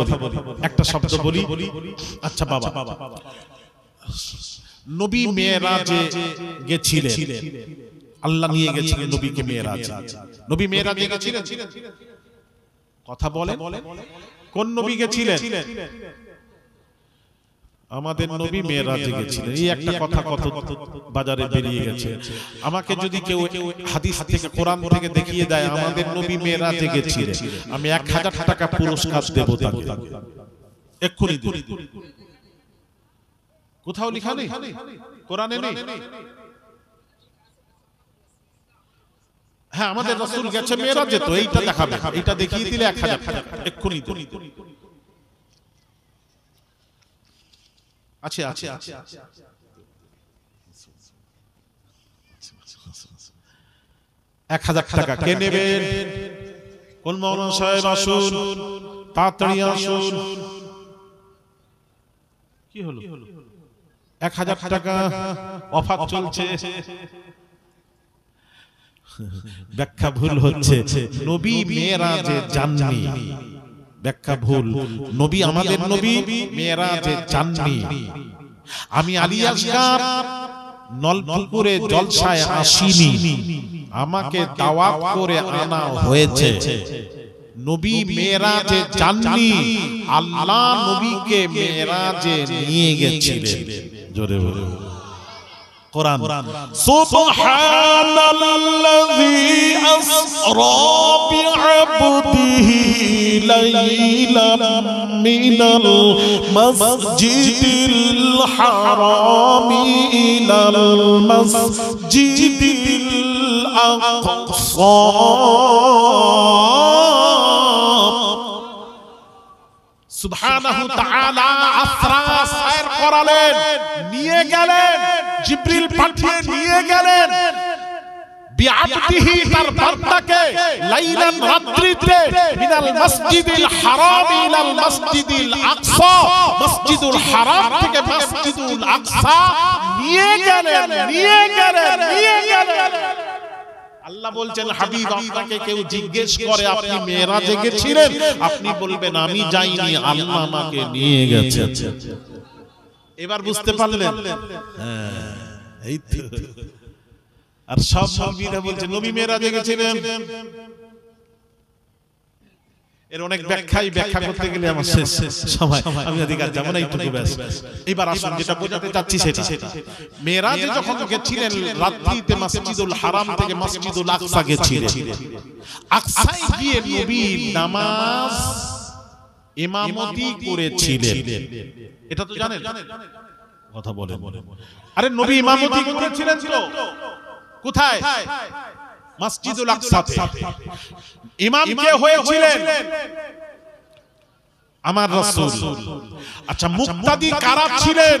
কথা বলি একটা শব্দ বলি আচ্ছা বাবা নবী মেয়েরাজে গেছিলেন আল্লাহ নিয়ে গেছিলেন নবীকে মেয়েরাজ নবী মেয়েরাজে গেছিলেন কথা বলে কোন নবী গেছিলেন আমাদের নবী মেয়েরাজে গেছিলেন এই একটা কথা কত বাজারে বেরিয়ে গেছে আমাকে যদি কেউ হাদিস থেকে কোরআন থেকে দেখিয়ে দেয় আমাদের নবী মেয়েরাজে গেছিলেন আমি এক হাজার টাকা পুরস্কার দেব তাকে এক্ষুনি কোথাও লিখা নেই কোরআনে নেই হ্যাঁ আমাদের হ্যাঁ, রসুল গেছে মেয়েরা তো এইটা দেখাবে এইটা দেখিয়ে দিলে এক হাজার এক্ষুনি আছে আছে আছে এক হাজার টাকা কে নেবেন কোন মৌলানা সাহেব আসুন তাড়াতাড়ি আসুন কি হলো এক হাজার টাকা অফার চলছে ব্যাখ্যা ভুল হচ্ছে নবী মেয়েরা যে জাননি ব্যাখ্যা ভুল নবী আমাদের নবী মেয়েরা যে চাননি আমি আলিয়াসগার নলপুরে জলসায় আসিনি আমাকে দাওয়াত করে আনা হয়েছে নবী মেয়েরাজে চাননি আল্লাহ নবীকে মেয়েরাজে নিয়ে গেছিলেন জোরে বলুন قرآن سبحان الذي أسرى بعبده ليلا من المسجد الحرام إلى المسجد الأقصى سبحانه تعالى أسرى سير قرآن نيه জিব্রিল পাঠিয়ে নিয়ে গেলেন আল্লাহ বলছেন হাবিব আপনাকে কেউ জিজ্ঞেস করে আপনি মেয়েরা জেগেছিলেন আপনি বলবেন আমি যাইনি আল্লাহ আমাকে নিয়ে গেছে এবার বুঝতে পারলেন হ্যাঁ, আর সব মৌলবীরা বলছে নবী মেয়েরা দেখেছিলেন এর অনেক ব্যাখ্যাই ব্যাখ্যা করতে গেলে আমার শেষ সময় আমি অধিকার যেমন এইটুকু ব্যাস এবার আসুন যেটা বোঝাতে চাচ্ছি সেটা মেয়েরাজ যখন গেছিলেন রাত্রিতে হারাম থেকে মসজিদুল আকসা গেছিলেন আকসায় গিয়ে নবী নামাজ ইমামতি করেছিলেন এটা তো জানেন কথা বলেন আরে নবী ইমামতি করেছিলেন তো কোথায় মসজিদুল আকসাতে ইমাম কে হয়েছিলেন আমার রাসূল আচ্ছা, আচ্ছা মুক্তাদি কারা ছিলেন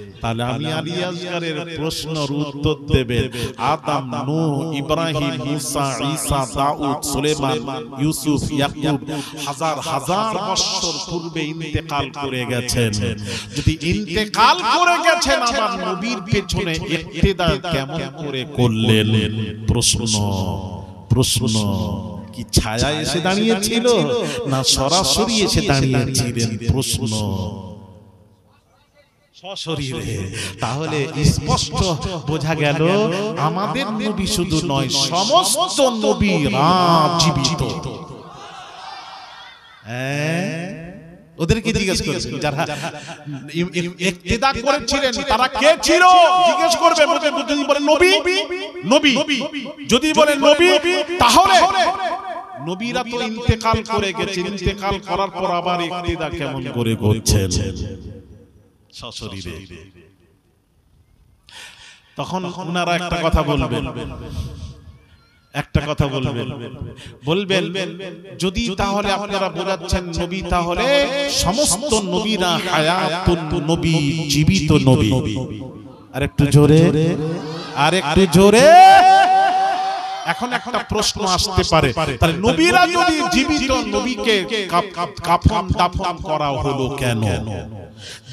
তাহলে আমি আলী আজগারের প্রশ্নর উত্তর দেবে আদাম নু ইব্রাহিম মুসা ঈসা দাউদ সুলেমান ইউসুফ ইয়াকুব হাজার হাজার বছর পূর্বে ইন্তেকাল করে গেছেন যদি ইন্তেকাল করে গেছেন আমার নবীর পেছনে ইক্তেদা কেমন করে করলেন প্রশ্ন প্রশ্ন কি ছায়া এসে দাঁড়িয়েছিল না সরাসরি এসে দাঁড়িয়েছিলেন প্রশ্ন সশরীরে তাহলে স্পষ্ট বোঝা গেল আমাদের নবী শুধু নয় সমস্ত নবী হ্যাঁ? ওদেরকে জিজ্ঞেস যারা করেছিলেন তারা কে ছিল জিজ্ঞেস করবে যদি বলে নবী নবী যদি বলে নবী তাহলে নবীরা তো ইন্তেকাল করে গেছে ইন্তেকাল করার পর আবার ইক্তেদা কেমন করে সশরীরে তখন ওনারা একটা কথা বলবেন একটা কথা বলবেন বলবেন যদি তাহলে আপনারা বোঝাচ্ছেন নবী তাহলে সমস্ত নবীরা হায়াতুন নবী জীবিত নবী আর একটু জোরে আর একটু জোরে এখন একটা প্রশ্ন আসতে পারে তাহলে নবীরা যদি জীবিত নবীকে কাফন দাফন করা হলো কেন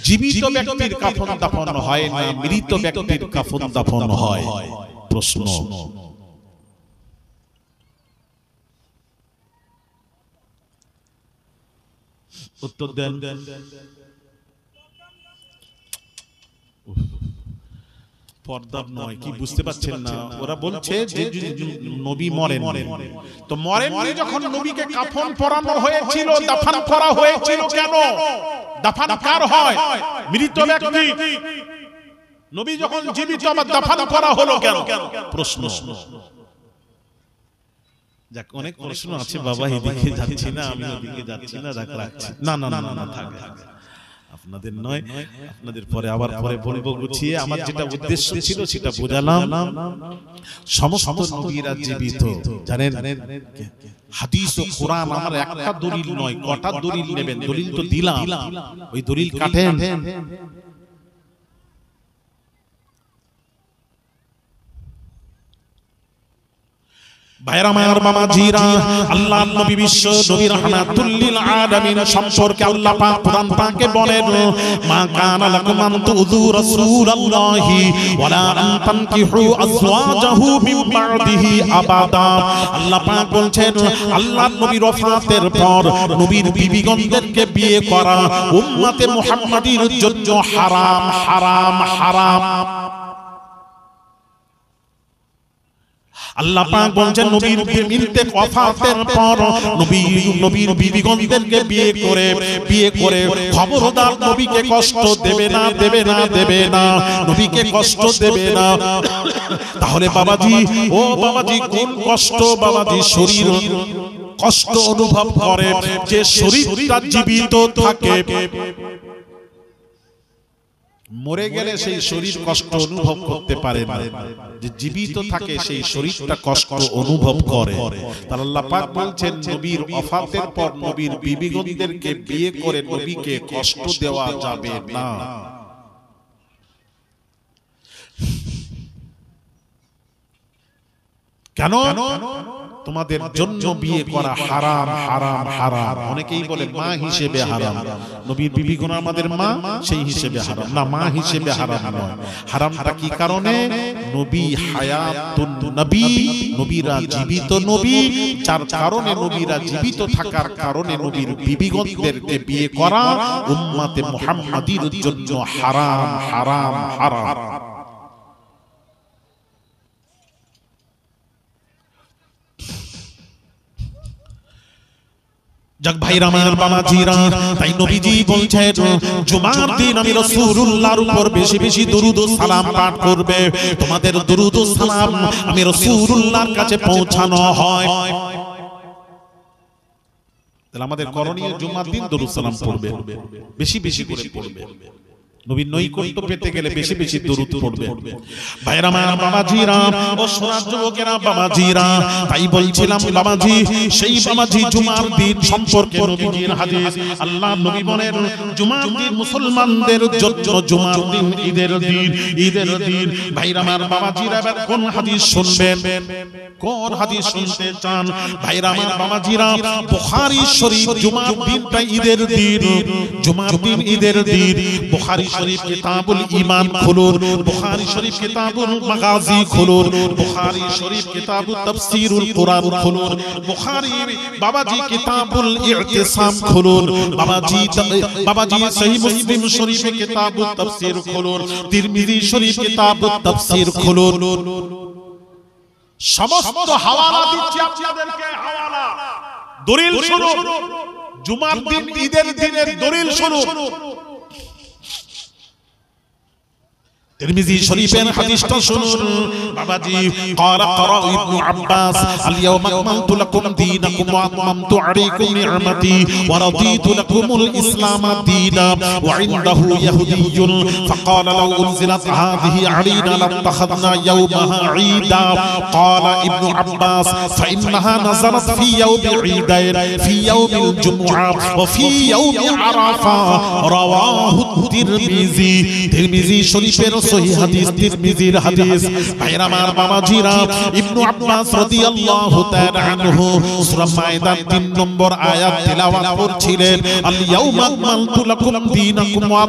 জীবিত ব্যক্তির কাফন দাফন হয় না মৃত ব্যক্তির কাফন দাফন হয় প্রশ্ন উত্তর দেন পর্দার নয় কি বুঝতে পারছেন না ওরা বলছে যে নবী মরেন তো মরেন যখন নবীকে কাফন পরানো হয়েছিল দাফন করা হয়েছিল কেন দাফন কার হয় মৃত ব্যক্তি নবী যখন জীবিত আবার দাফন করা হলো কেন প্রশ্ন যাক অনেক প্রশ্ন আছে বাবা এদিকে যাচ্ছি না আমি ওদিকে যাচ্ছি না রাখ রাখছি না না না না থাক থাক আপনাদের নয় আপনাদের পরে আবার পরে বলব গুছিয়ে আমার যেটা উদ্দেশ্য ছিল সেটা বোঝালাম সমস্ত নবীরা জীবিত জানেন হাদিস ও কোরআন আমার একটা দলিল নয় কটা দলিল নেবেন দলিল তো দিলাম ওই দলিল কাটেন ভাইরামার মামা জিরা আল্লাহ নবী বিশ্ব নবী রহমাতুল্লিল আলামিন সম্পর্কে আল্লাহ পাক কোরআন পাকে বলেন মা কানা লাকুম আন তুযু আন তানকিহু মিন বাদিহি আবাদা আল্লাহ পাক আল্লাহ পর নবীর বিবিগণদেরকে বিয়ে করা উম্মতে মুহাম্মাদির জন্য হারাম হারাম হারাম আল্লাহ পাক বলছেন নবীর মিলতে কফাতের পর নবী নবীর বিবিগণদেরকে বিয়ে করে বিয়ে করে খবরদার নবীকে কষ্ট দেবে না দেবে না দেবে না নবীকে কষ্ট দেবে না তাহলে বাবাজি ও বাবাজি কোন কষ্ট বাবাজি শরীর কষ্ট অনুভব করে যে শরীরটা জীবিত থাকে মরে গেলে সেই শরীর কষ্ট অনুভব করতে পারে যে জীবিত থাকে সেই শরীরটা কষ্ট অনুভব করে তার আল্লাহ পাক বলছেন নবীর অফাতের পর নবীর বিবিগণদেরকে বিয়ে করে নবীকে কষ্ট দেওয়া যাবে না কেন তোমাদের জন্য বিয়ে করা হারাম হারাম হারাম অনেকেই বলে মা হিসেবে হারাম নবীর বিবি কোন আমাদের মা সেই হিসেবে হারাম না মা হিসেবে হারাম নয় হারামটা কি কারণে নবী হায়াতুন নবী নবীরা জীবিত নবী যার কারণে নবীরা জীবিত থাকার কারণে নবীর বিবিগণদেরকে বিয়ে করা উম্মতে মুহাম্মাদির জন্য হারাম হারাম হারাম যাক ভাইরা আমার বাবাজিরা তাই নবীজি বলছেন জুমার দিন আমি রাসূলুল্লাহর উপর বেশি বেশি দরুদ সালাম পাঠ করবে তোমাদের দরুদ সালাম আমি রাসূলুল্লাহর কাছে পৌঁছানো হয় আমাদের করণীয় জুমার দিন দরুদ সালাম পড়বে বেশি বেশি করে পড়বে নবীর নৈকট্য পেতে গেলে বেশি বেশি দরুদ পড়বে ভাইরা মায়েরা বাবাজিরা ও সোনার যুবকেরা বাবাজিরা তাই বলছিলাম বাবাজি সেই বাবাজি জুমার দিন সম্পর্কে নবীর হাদিস আল্লাহ নবী বলেন জুমার দিন মুসলমানদের জন্য জুমার দিন ঈদের দিন ঈদের দিন ভাইরা আমার বাবাজিরা এবার কোন হাদিস শুনবেন কোন হাদিস শুনতে চান ভাইরা আমার বাবাজিরা বুখারী শরীফ জুমার দিনটা ঈদের দিন জুমার দিন ঈদের দিন বুখারী শরীফ কিতাবুল ঈমান খুলুন বুখারী শরীফ কিতাবুল মাগাজি খুলুন বুখারী শরীফ কিতাবুত তাফসীরুল কুরআন খুলুন বুখারী বাবাজি কিতাবুল ইতিসাম খুলুন বাবাজি বাবাজি সহিহ মুসলিম শরীফ কিতাবুত তাফসীর খুলুন তিরমিজি শরীফ কিতাবুত তাফসীর খুলুন সমস্ত হাওয়ালা দিচ্ছি আপনাদেরকে হাওয়ালা দলিল শুনুন জুমার দিন ঈদের দিনের দলিল শুনুন ترمزي شريفين حديث تشر باباجي قال قرأ ابن عباس اليوم أكملت لكم دينكم وأتممت عليكم نعمتي ورضيت لكم الإسلام دينا وعنده يهودي فقال لو أنزلت هذه علينا لاتخذنا يومها عيدا قال ابن عباس فإنها نزلت في يوم عيدين في يوم الجمعة وفي يوم عرفة رواه الترمزي ترمزي شريفين সহি হাদিস তিরমিজির হাদিস ভাইরা আমার মামাজিরা ইবনু আব্বাস রাদিয়াল্লাহু তাআলা আনহু সূরা 3 নম্বর আয়াত তেলাওয়াত করছিলেন আল ইয়াউমা লাকুম দীনাকুম ওয়া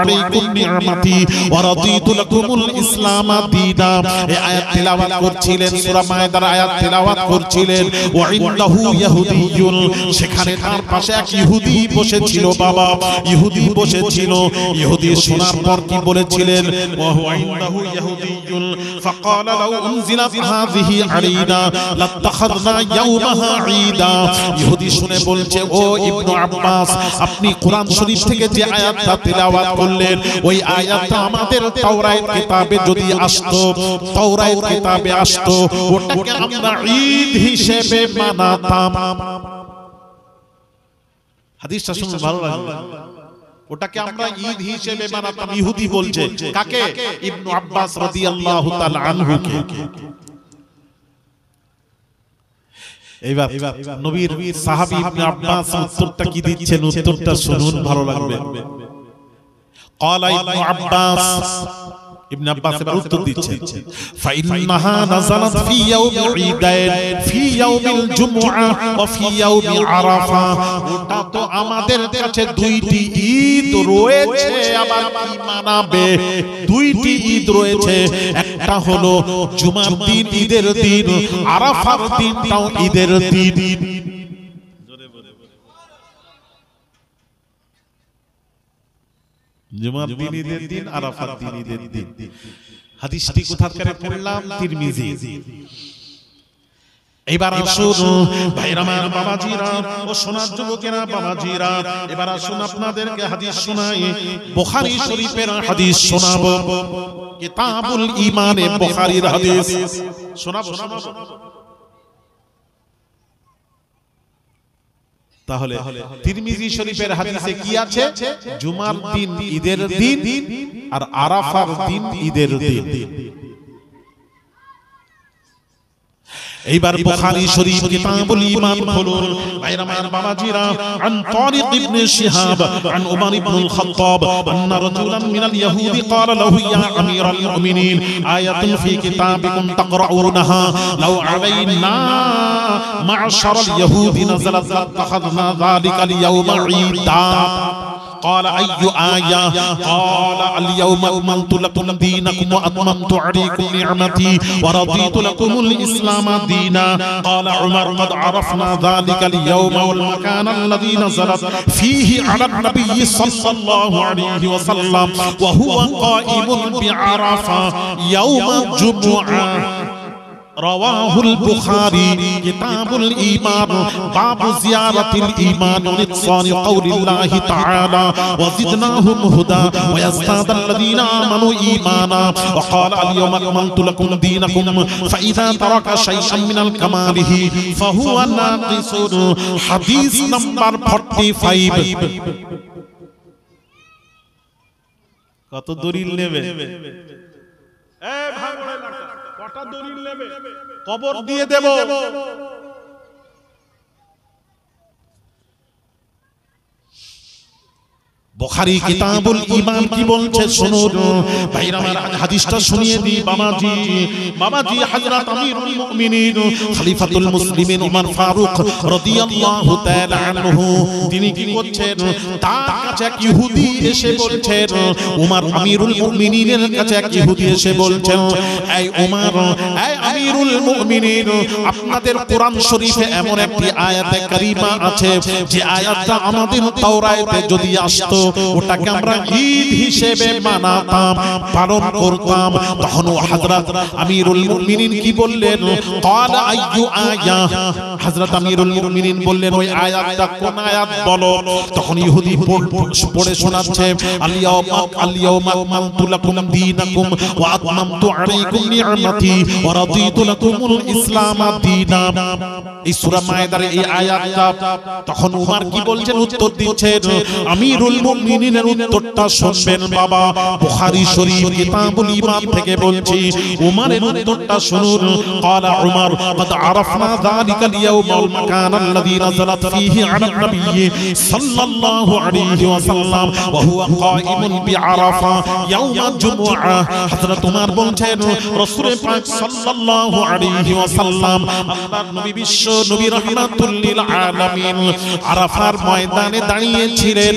আলাইকুম নি'মাতি ওয়া রাদিতু লাকুমুল দীনা এই আয়াত তেলাওয়াত করছিলেন সূরা মায়দার আয়াত তেলাওয়াত করছিলেন ওয়া ইয়াহুদিয়ুল সেখানে তার পাশে এক ইহুদি বসেছিল বাবা ইহুদি বসেছিল ইহুদি শোনার পর কি বলেছিলেন بلد وهو عنده يهودي فقال لو انزلت هذه علينا لاتخذنا يومها عيدا শুনে বলছে ও ইবনু আব্বাস আপনি কোরআন শরীফ থেকে যে আয়াতটা তেলাওয়াত করলেন ওই আয়াতটা আমাদের তাওরাত কিতাবে যদি আসতো তাওরাত কিতাবে আসতো ওটাকে আমরা ঈদ হিসেবে মানাতাম হাদিসটা শুনে ভালো লাগলো ওটাকে আমরা ঈদ হিসেবে মানাতাম ইহুদি বলছে কাকে ইবনু আব্বাস রাদিয়াল্লাহু তাআলা আনহুকে এইবার নবীর সাহাবী ইবনে আব্বাস উত্তরটা কি দিচ্ছেন উত্তরটা শুনুন ভালো লাগবে قال ابن عباس ইবনে আব্বাস উত্তর দিচ্ছেন ফাইন্নাহা নাযালাত ফি ইয়াউমিল ঈদাইন ফি ইয়াউমিল জুমুআ ওয়া ফি ইয়াউমি আরাফা ওটা তো আমাদের কাছে দুইটি ঈদ রয়েছে আবার কি মানাবে দুইটি ঈদ রয়েছে একটা হলো জুমার দিন ঈদের দিন আরাফার দিনটাও ঈদের দিন জুমার দিন ঈদের দিন আরাফার দিন ঈদের দিন হাদিসটি কোথাকারে পড়লাম তিরমিজি এবার আসুন ভাইরা মায়েরা বাবাজিরা ও সোনার যুবকেরা বাবাজিরা এবার আসুন আপনাদেরকে হাদিস শোনাই বুখারী শরীফের হাদিস শোনাবো কিতাবুল ঈমানে বুখারীর হাদিস শোনাবো শোনাবো তাহলে তিরমিজি শরীফের হাদিসে কি আছে জুমার দিন ঈদের দিন আর আরাফার দিন ঈদের দিন এইবার বুখারী শরীফ কিতাবুল ঈমান খুলুন ভাইরা আমার বাবাজিরা আন তারিক ইবনে শিহাব আন উমর ইবনে আল খাত্তাব আন্না রাজুলান মিনাল ইয়াহুদি ক্বালা লাহু ইয়া আমিরাল মুমিনিন আয়াতুন ফি কিতাবিকুম তাকরাউনাহা লাউ আলাইনা মা'শারাল ইয়াহুদি নাযালাত লাত্তাখাযনা যালিকা আল ইয়াওমা ঈদা قال أي آية. آية قال اليوم أكملت لكم دينكم وأتممت عليكم نعمتي ورضيت لكم الإسلام دينا قال عمر قد عرفنا ذلك اليوم والمكان الذي نزلت فيه على النبي صلى الله عليه وسلم وهو قائم بعرفة يوم جمعة رواه البخاري كتاب الإيمان باب زيارة الإيمان لتصان قول الله تعالى وزدناهم هدى ويزداد الذين آمنوا إيمانا وقال اليوم أكملت لكم دينكم فإذا ترك شيئا من الكماله فهو ناقص حديث نمبر 45 কত দলিল নেবে টাকা দলিল নেবে কবর দিয়ে দেব বখারি কিতাবুল ইমান কি বলছে শুনুন ভাইরা আমার হাদিসটা শুনিয়ে দি বাবাজি বাবাজি হযরত আমিরুল মুমিনিন খলিফাতুল মুসলিমিন ওমর ফারুক রাদিয়াল্লাহু তাআলা আনহু তিনি কি করছেন তার কাছে এক ইহুদি এসে বলছেন ওমর আমিরুল মুমিনিনের কাছে এক ইহুদি এসে বলছেন এই ওমর এই আমিরুল মুমিনিন আপনাদের কোরআন শরীফে এমন একটি আয়াতে কারিমা আছে যে আয়াতটা আমাদের তাওরাতে যদি আসতো ওটাকে আমরা ঈদ হিসেবে মানাতাম পালন করতাম তখন হযরত আমিরুল মুমিনিন কি বললেন قال আইয়ু আয়া হযরত আমিরুল মুমিনিন বললেন ওই আয়াতটা কোন আয়াত বলো তখন ইহুদি পড়ে শোনাচ্ছে আলিয়াউমা আলিয়াউমা আকমালতু লাকুম দীনাকুম ওয়া আতমামতু আলাইকুম নি'মাতি ওয়া রাদিতু লাকুমুল ইসলাম দীনা এই সূরা মায়েদার এই আয়াতটা তখন উমর কি বলছেন উত্তর দিচ্ছেন আমিরুল মুমিনিন মুমিনিনের উত্তরটা শুনবেন বাবা বুখারী শরীফ কিতাবুল ঈমান থেকে বলছি উমারের উত্তরটা শুনুন ক্বালা উমর قد عرفنا ذلك اليوم المكان الذي نزلت فيه على النبي صلى الله عليه وسلم وهو قائم بعرفة يوم الجمعة حضرت عمر বলছেন রাসূল পাক সাল্লাল্লাহু আলাইহি ওয়াসাল্লাম আল্লাহর নবী বিশ্ব নবী রাহমাতুল লিল আলামিন আরাফার ময়দানে দাঁড়িয়েছিলেন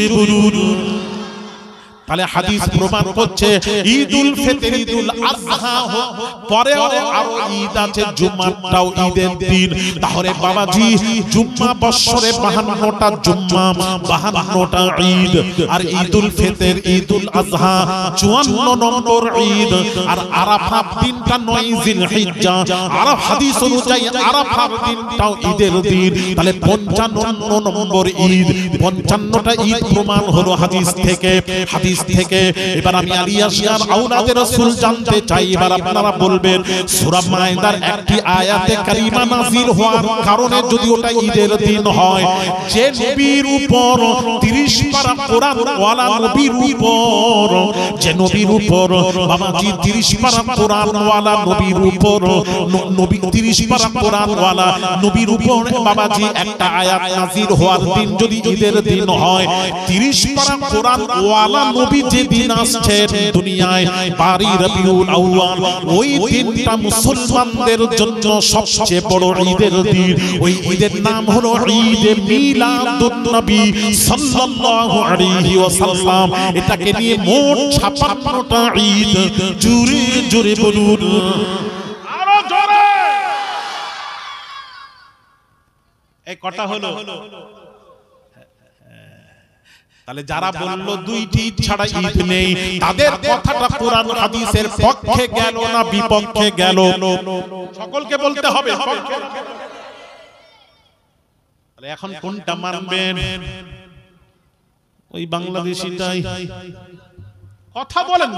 يبصرون তাহলে হাদিস প্রমাণ করছে ঈদুল ফিতর ঈদুল আযহা পরে আরো ঈদ আছে জুম্মাটাও ঈদের দিন তাহলে বাবাজি জুম্মা বছরে 52টা জুম্মা 52টা ঈদ আর ঈদুল ফিতর ঈদুল আযহা 54 নম্বর ঈদ আর আরাফা দিনটা 9 জিলহিজ্জা আরাফ হাদিস অনুযায়ী আরাফা দিনটাও ঈদের দিন তাহলে 55 নম্বর ঈদ 55টা ঈদ প্রমাণ হলো হাদিস থেকে হাদিস থেকে এবার আমি আলী আসলাম আউলাদের রাসূল জানতে চাই এবার আপনারা বলবেন সূরা মায়দার একটি আয়াতে কারিমা নাযিল হওয়ার কারণে যদি ওটা ঈদের দিন হয় যে নবীর উপর 30 পারা কোরআন ওয়ালা নবীর উপর যে নবীর উপর বাবাজি 30 পারা কোরআন ওয়ালা নবীর উপর নবী 30 পারা কোরআন ওয়ালা নবীর উপর বাবাজি একটা আয়াত নাযিল হওয়ার দিন যদি ঈদের দিন হয় 30 পারা কোরআন ওয়ালা নবী যেদিন আসছেন দুনিয়ায় বাড়ি রবিউল আউয়াল ওই দিনটা মুসলমানদের জন্য সবচেয়ে বড় ঈদের দিন ওই ঈদের নাম হলো ঈদ মিলাদুন নবী সাল্লাল্লাহু আলাইহি ওয়াসাল্লাম এটাকে নিয়ে মোট 56টা ঈদ জুড়ে জুড়ে বলুন আরো জোরে এই কথা হলো তাহলে যারা বললো দুইটি ছাড়া ঈদ নেই তাদের কথাটা কোরআন হাদিসের পক্ষে গেল না বিপক্ষে গেল সকলকে বলতে হবে তাহলে এখন কোনটা মানবেন ওই বাংলাদেশিটাই কথা বলেন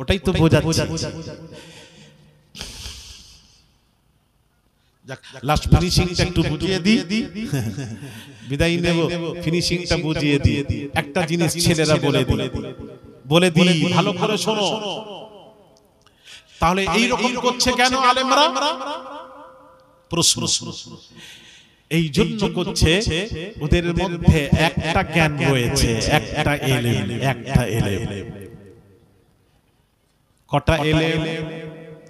ওটাই তো বোঝা লাস্ট ফিনিশিংটা একটু বুঝিয়ে দিই বিদায় নেব ফিনিশিংটা বুঝিয়ে দিয়ে একটা জিনিস ছেলেরা বলে দিই বলে দিই ভালো করে শোনো তাহলে এই রকম করছে কেন আলেমরা এই জন্য করছে ওদের মধ্যে একটা জ্ঞান রয়েছে একটা এলে একটা এলেম কটা এলে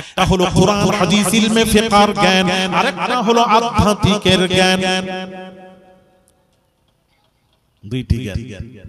একটা হলো কোরআন হাদিস ইলমে ফিকার জ্ঞান আরেকটা হলো আধ্যাত্মিকের জ্ঞান দুইটি জ্ঞান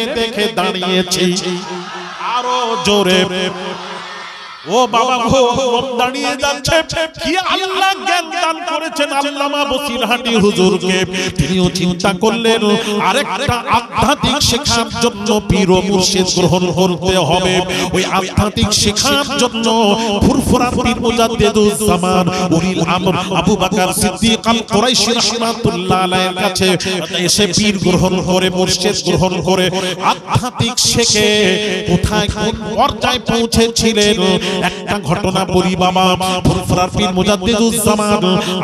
দেখে দাঁড়িয়েছি আরো জোরে ও বাবা গো রব দাঁড়িয়ে যাচ্ছে কি আল্লাহ জ্ঞান দান করেছেন আল্লামা বসিরহাটি হুজুরকে তিনিও চিন্তা করলেন আরেকটা আধ্যাত্মিক শিক্ষার জন্য পীর ও মুর্শিদ গ্রহণ করতে হবে ওই আধ্যাত্মিক শিক্ষার জন্য ফুরফুরা পীর মুজাদ্দিদুজ জামান উরি আমর আবু বকর সিদ্দিক আল কুরাইশি রাহমাতুল্লাহ আলাইহির কাছে এসে পীর গ্রহণ করে মুর্শিদ গ্রহণ করে আধ্যাত্মিক শিখে কোথায় কোন পর্যায়ে পৌঁছেছিলেন একটা ঘটনা বলি বাবা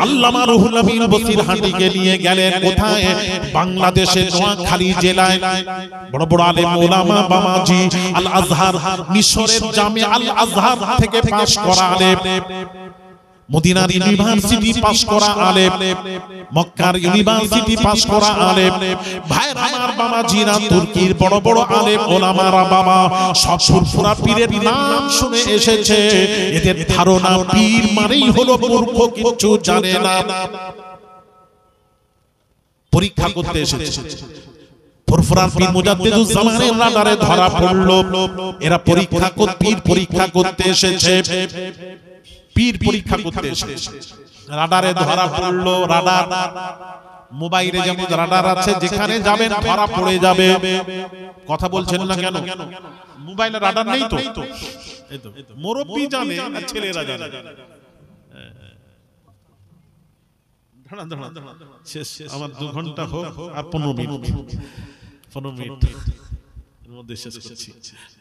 আল্লামা রুহুল আমিন বসির নিয়ে গেলেন কোথায় বাংলাদেশের নোয়াখালী জেলায় বড় বড় আলেম ওলামা বাবাজি আল আজহার মিশরের জামে আল আজহার থেকে পাশ করা আলেম মদিনার ইউনিভার্সিটি পাশ করা আলেম মক্কার ইউনিভার্সিটি পাশ করা আলেম ভাই আমার বাবা জিরা তুর্কির বড় বড় আলেম ওলামার বাবা সব সুরফুরা পীরের নাম শুনে এসেছে এদের ধারণা পীর মানেই হলো মূর্খ কিছু জানে না পরীক্ষা করতে এসেছে ফুরফুরান পীর মুজাদ্দিদুল জামানের রাডারে ধরা পড়লো এরা পরীক্ষা করতে পরীক্ষা করতে এসেছে পীর পরীক্ষা করতে রাডারে ধরা পড়লো রাডার মোবাইলে যেমন রাডার আছে যেখানে যাবেন ধরা পড়ে যাবে কথা বলছেন না কেন মোবাইলে রাডার নেই তো মোরব্বি জানে ছেলেরা জানে আমার দু ঘন্টা হোক আর পনেরো মিনিট পনেরো মিনিট শেষ করছি